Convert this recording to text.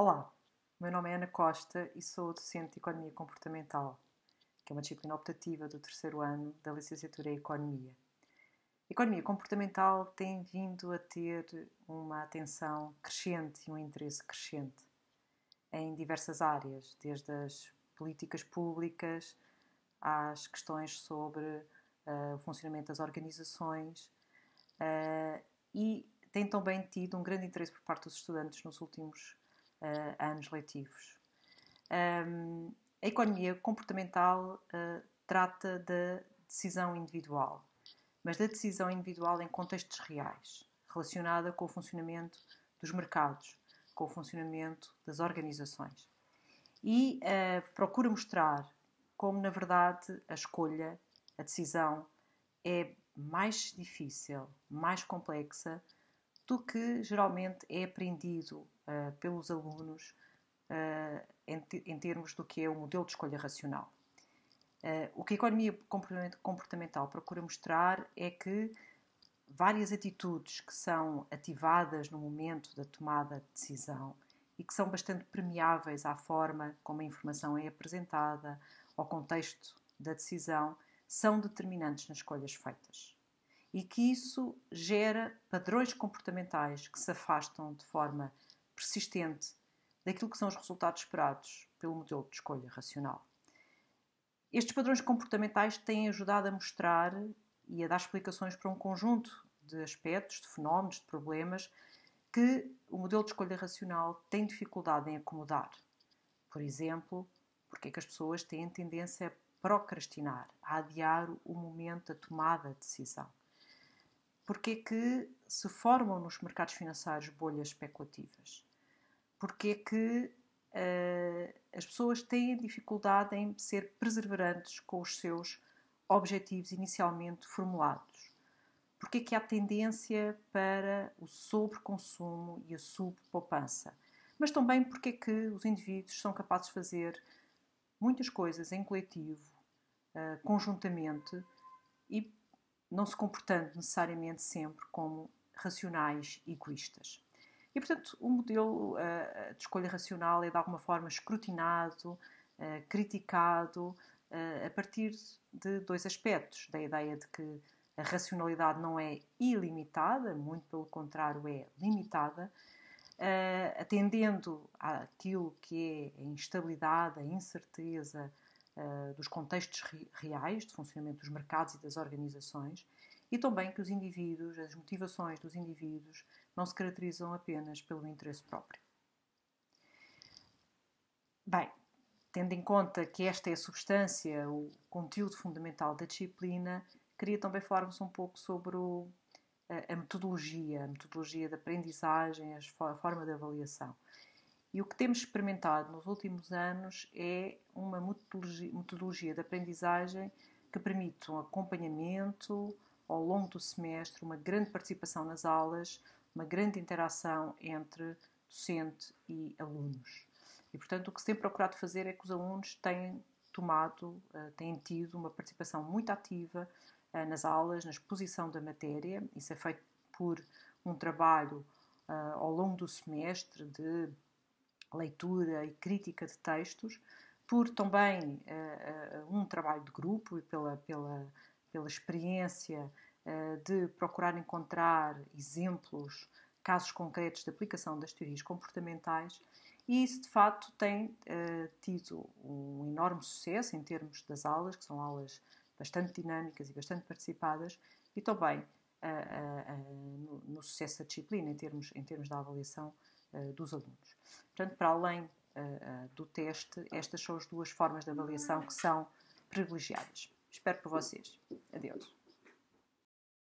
Olá, meu nome é Ana Costa e sou docente de Economia Comportamental, que é uma disciplina optativa do terceiro ano da Licenciatura em Economia. economia comportamental tem vindo a ter uma atenção crescente e um interesse crescente em diversas áreas, desde as políticas públicas às questões sobre uh, o funcionamento das organizações uh, e tem também tido um grande interesse por parte dos estudantes nos últimos uh, a anos letivos. Um, a economia comportamental uh, trata da decisão individual, mas da decisão individual em contextos reais, relacionada com o funcionamento dos mercados, com o funcionamento das organizações. E uh, procura mostrar como, na verdade, a escolha, a decisão é mais difícil, mais complexa do que geralmente é aprendido uh, pelos alunos uh, em, em, termos do que é o modelo de escolha racional. Uh, o que a economia comportamental procura mostrar é que várias atitudes que são ativadas no momento da tomada de decisão e que são bastante permeáveis à forma como a informação é apresentada, ao contexto da decisão, são determinantes nas escolhas feitas e que isso gera padrões comportamentais que se afastam de forma persistente daquilo que são os resultados esperados pelo modelo de escolha racional. Estes padrões comportamentais têm ajudado a mostrar e a dar explicações para um conjunto de aspectos, de fenómenos, de problemas que o modelo de escolha racional tem dificuldade em acomodar. Por exemplo, porque é que as pessoas têm tendência a procrastinar, a adiar o momento da tomada de decisão. Porque é que se formam nos mercados financeiros bolhas especulativas? Porque é que uh, as pessoas têm dificuldade em ser perseverantes com os seus objetivos inicialmente formulados? Porque é que há tendência para o sobreconsumo e a subpoupança? Mas também porque é que os indivíduos são capazes de fazer muitas coisas em coletivo, uh, conjuntamente, e não se comportando necessariamente sempre como racionais e egoístas. E, portanto, o modelo uh, de escolha racional é de alguma forma escrutinado, uh, criticado, uh, a partir de dois aspectos: da ideia de que a racionalidade não é ilimitada, muito pelo contrário, é limitada, atendendo àquilo que é a instabilidade, a incerteza, ah, dos contextos reais de funcionamento dos mercados e das organizações e também que os indivíduos, as motivações dos indivíduos, não se caracterizam apenas pelo interesse próprio. Bem, tendo em conta que esta é a substância, o conteúdo fundamental da disciplina, queria também falar-vos um pouco sobre o, a, a metodologia, a metodologia da aprendizagem, a forma de avaliação. E o que temos experimentado nos últimos anos é uma metodologia, de aprendizagem que permite um acompanhamento ao longo do semestre, uma grande participação nas aulas, uma grande interação entre docente e alunos. E, portanto, o que se tem procurado fazer é que os alunos têm tomado, eh, têm tido uma participação muito ativa eh, nas aulas, na exposição da matéria. Isso é feito por um trabalho eh, ao longo do semestre de leitura e crítica de textos, por também uh, um trabalho de grupo e pela, pela, pela experiência uh, de procurar encontrar exemplos, casos concretos de aplicação das teorias comportamentais, e isso de facto tem uh, tido um enorme sucesso em termos das aulas, que são aulas bastante dinâmicas e bastante participadas, e também no, no, sucesso da disciplina em termos, em termos da avaliação eh, dos alunos. Portanto, para além eh, eh, do teste, estas são as duas formas de avaliação que são privilegiadas. Espero por vocês. Adeus.